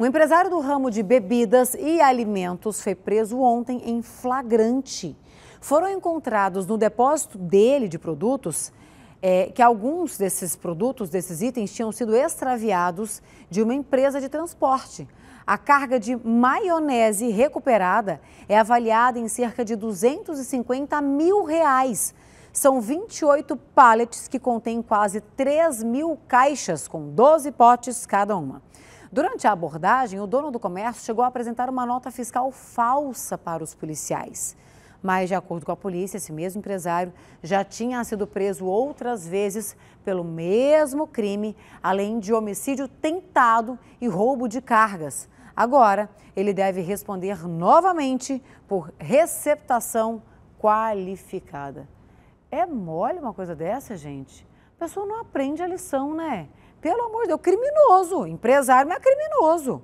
Um empresário do ramo de bebidas e alimentos foi preso ontem em flagrante. Foram encontrados no depósito dele de produtos é, que alguns desses produtos, desses itens, tinham sido extraviados de uma empresa de transporte. A carga de maionese recuperada é avaliada em cerca de 250 mil reais. São 28 pallets que contêm quase 3 mil caixas, com 12 potes cada uma. Durante a abordagem, o dono do comércio chegou a apresentar uma nota fiscal falsa para os policiais. Mas, de acordo com a polícia, esse mesmo empresário já tinha sido preso outras vezes pelo mesmo crime, além de homicídio tentado e roubo de cargas. Agora, ele deve responder novamente por receptação qualificada. É mole uma coisa dessa, gente? A pessoa não aprende a lição, né? Pelo amor de Deus, criminoso. Empresário, não é criminoso.